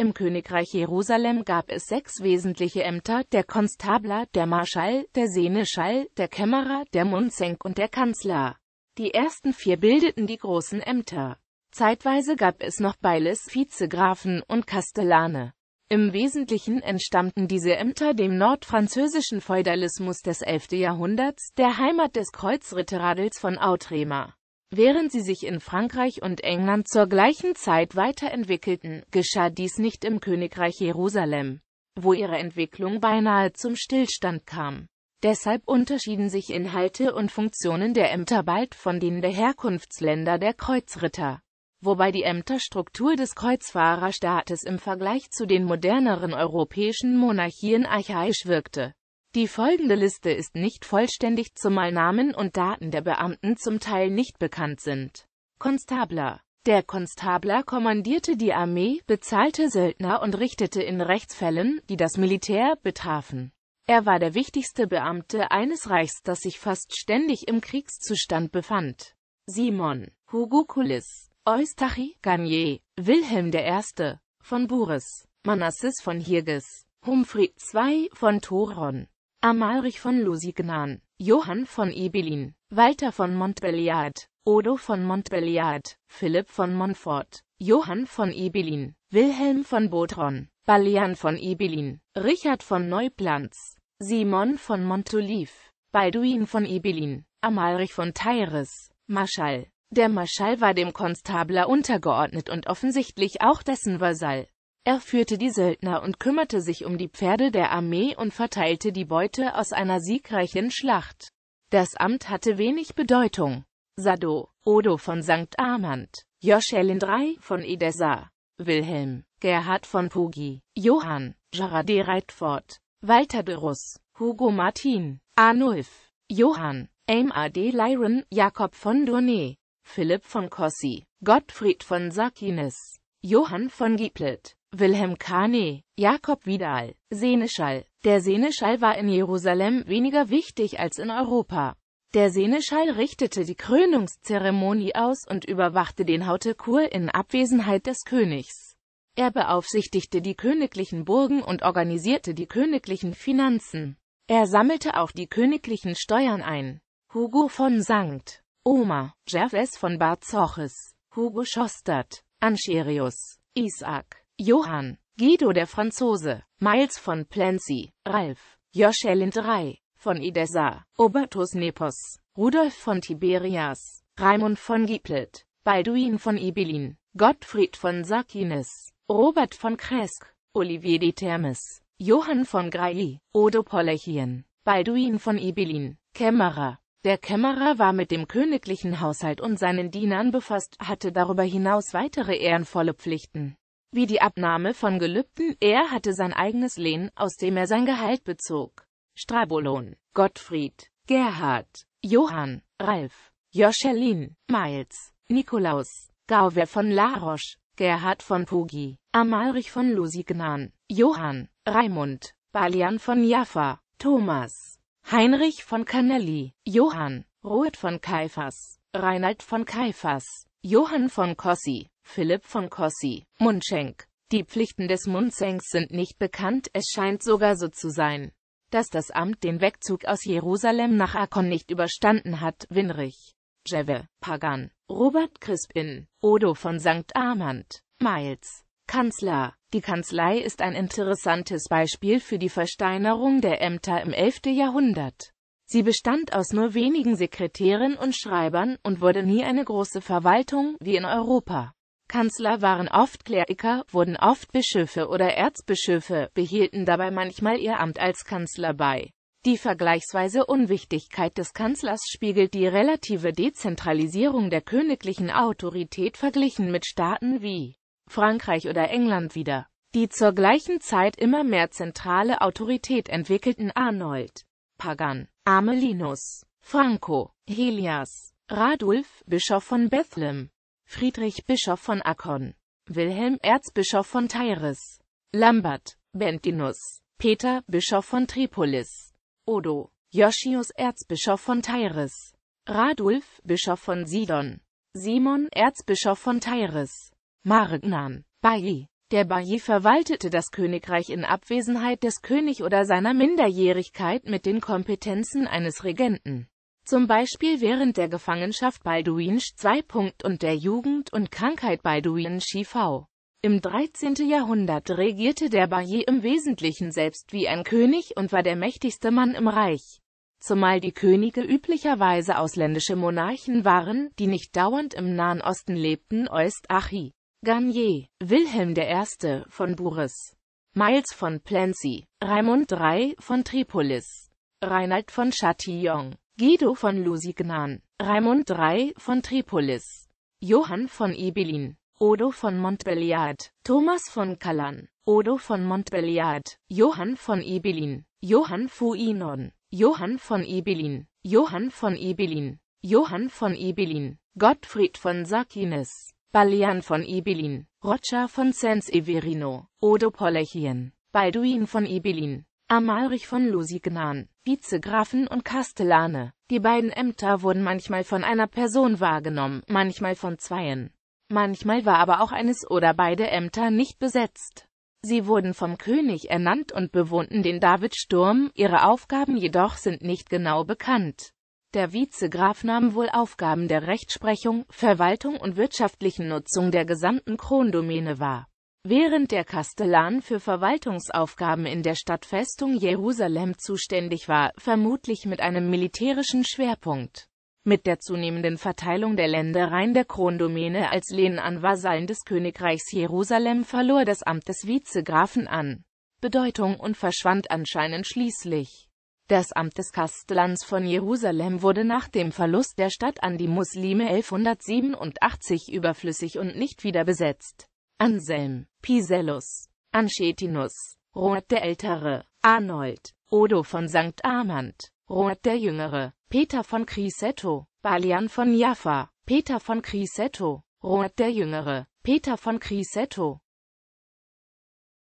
Im Königreich Jerusalem gab es sechs wesentliche Ämter, der Konstabler, der Marschall, der Seneschall, der Kämmerer, der Munzenk und der Kanzler. Die ersten vier bildeten die großen Ämter. Zeitweise gab es noch Beiles, Vizegrafen und Kastellane. Im Wesentlichen entstammten diese Ämter dem nordfranzösischen Feudalismus des 11. Jahrhunderts, der Heimat des Kreuzritteradels von Outremer. Während sie sich in Frankreich und England zur gleichen Zeit weiterentwickelten, geschah dies nicht im Königreich Jerusalem, wo ihre Entwicklung beinahe zum Stillstand kam. Deshalb unterschieden sich Inhalte und Funktionen der Ämter bald von denen der Herkunftsländer der Kreuzritter, wobei die Ämterstruktur des Kreuzfahrerstaates im Vergleich zu den moderneren europäischen Monarchien archaisch wirkte. Die folgende Liste ist nicht vollständig, zumal Namen und Daten der Beamten zum Teil nicht bekannt sind. Konstabler Der Konstabler kommandierte die Armee, bezahlte Söldner und richtete in Rechtsfällen, die das Militär betrafen. Er war der wichtigste Beamte eines Reichs, das sich fast ständig im Kriegszustand befand. Simon Hugo Kulis Eustachi Garnier Wilhelm I. von Bures Manassis von Hirges Humphrey II. von Toron Amalrich von Lusignan, Johann von Ebelin, Walter von Montbelliard, Odo von Montbelliard, Philipp von Montfort, Johann von Ebelin, Wilhelm von Botron, Balian von Ebelin, Richard von Neuplanz, Simon von Montoliv, Balduin von Ebelin, Amalrich von Tyres, Marschall. Der Marschall war dem Konstabler untergeordnet und offensichtlich auch dessen Vasall. Er führte die Söldner und kümmerte sich um die Pferde der Armee und verteilte die Beute aus einer siegreichen Schlacht. Das Amt hatte wenig Bedeutung. Sado, Odo von St. Armand, Joschelin III von Edessa, Wilhelm, Gerhard von Pugi, Johann, Gerard de Reitfort, Walter de Russ, Hugo Martin, Arnulf, Johann, Aimar de Lyron, Jakob von Dornay, Philipp von Cossi, Gottfried von Sackines, Johann von Giblet, Wilhelm Kane, Jakob Vidal, Seneschall. Der Seneschall war in Jerusalem weniger wichtig als in Europa. Der Seneschall richtete die Krönungszeremonie aus und überwachte den Hautekur in Abwesenheit des Königs. Er beaufsichtigte die königlichen Burgen und organisierte die königlichen Finanzen. Er sammelte auch die königlichen Steuern ein. Hugo von Sankt Oma, Gervais von Barzoches, Hugo Schostert, Ancherius, Isaac, Johann, Guido der Franzose, Miles von Plancy, Ralf, Joschelin Elinterei, von Edessa, Obertus Nepos, Rudolf von Tiberias, Raimund von Giplet, Balduin von Ibelin, Gottfried von Sakines, Robert von Kresk, Olivier de Thermes, Johann von Grailly, Odo Polechien, Balduin von Ibelin, Kämmerer. Der Kämmerer war mit dem königlichen Haushalt und seinen Dienern befasst, hatte darüber hinaus weitere ehrenvolle Pflichten wie die Abnahme von Gelübden, er hatte sein eigenes Lehen, aus dem er sein Gehalt bezog. Strabolon, Gottfried, Gerhard, Johann, Ralf, Joschelin, Miles, Nikolaus, Gauwer von Laroche, Gerhard von Pugi, Amalrich von Lusignan, Johann, Raimund, Balian von Jaffa, Thomas, Heinrich von Canelli, Johann, Roet von Kaifas, Reinald von Kaifas, Johann von Kossi, Philipp von Kossi, Mundschenk. Die Pflichten des Mundschenks sind nicht bekannt, es scheint sogar so zu sein, dass das Amt den Wegzug aus Jerusalem nach Akon nicht überstanden hat. Winrich, Jeve, Pagan, Robert Crispin, Odo von St. Armand, Miles, Kanzler. Die Kanzlei ist ein interessantes Beispiel für die Versteinerung der Ämter im 11. Jahrhundert. Sie bestand aus nur wenigen Sekretären und Schreibern und wurde nie eine große Verwaltung, wie in Europa. Kanzler waren oft Kleriker, wurden oft Bischöfe oder Erzbischöfe, behielten dabei manchmal ihr Amt als Kanzler bei. Die vergleichsweise Unwichtigkeit des Kanzlers spiegelt die relative Dezentralisierung der königlichen Autorität verglichen mit Staaten wie Frankreich oder England wider. Die zur gleichen Zeit immer mehr zentrale Autorität entwickelten Arnold, Pagan, Amelinus, Franco, Helias, Radulf, Bischof von Bethlehem, Friedrich Bischof von Akkon, Wilhelm Erzbischof von Tyres, Lambert, Bentinus, Peter Bischof von Tripolis, Odo, Joschius Erzbischof von Tyres, Radulf Bischof von Sidon, Simon Erzbischof von Tyres, Marignan, Bailly. Der Bailly verwaltete das Königreich in Abwesenheit des König oder seiner Minderjährigkeit mit den Kompetenzen eines Regenten zum Beispiel während der Gefangenschaft Balduins II. und der Jugend und Krankheit Balduins IV. Im 13. Jahrhundert regierte der Bailly im Wesentlichen selbst wie ein König und war der mächtigste Mann im Reich. Zumal die Könige üblicherweise ausländische Monarchen waren, die nicht dauernd im Nahen Osten lebten, Eustachi, Garnier, Wilhelm I. von Bures, Miles von Plancy, Raimund III. von Tripolis, Reinhard von Châtillon, Guido von Lusignan, Raimund III von Tripolis, Johann von Ibelin, Odo von Montbelliard, Thomas von Callan, Odo von Montbelliard, Johann von Ibelin, Johann Fuinon, Johann von Ibelin, Johann von Ibelin, Johann von Ibelin, Gottfried von Sakines, Balian von Ibelin, Roger von Saint-Severino, Odo Polechien, Balduin von Ibelin, Amalrich von Lusignan, Vizegrafen und Kastellane. Die beiden Ämter wurden manchmal von einer Person wahrgenommen, manchmal von zweien. Manchmal war aber auch eines oder beide Ämter nicht besetzt. Sie wurden vom König ernannt und bewohnten den Davidsturm, ihre Aufgaben jedoch sind nicht genau bekannt. Der Vizegraf nahm wohl Aufgaben der Rechtsprechung, Verwaltung und wirtschaftlichen Nutzung der gesamten Krondomäne wahr. Während der Kastellan für Verwaltungsaufgaben in der Stadtfestung Jerusalem zuständig war, vermutlich mit einem militärischen Schwerpunkt. Mit der zunehmenden Verteilung der Ländereien der Krondomäne als Lehnen an Vasallen des Königreichs Jerusalem verlor das Amt des Vizegrafen an Bedeutung und verschwand anscheinend schließlich. Das Amt des Kastellans von Jerusalem wurde nach dem Verlust der Stadt an die Muslime 1187 überflüssig und nicht wieder besetzt. Anselm, Pisellus, Anschetinus, Roth der Ältere, Arnold, Odo von St. Amand, Roth der Jüngere, Peter von Crisetto, Balian von Jaffa, Peter von Crisetto, Roth der Jüngere, Peter von Crisetto,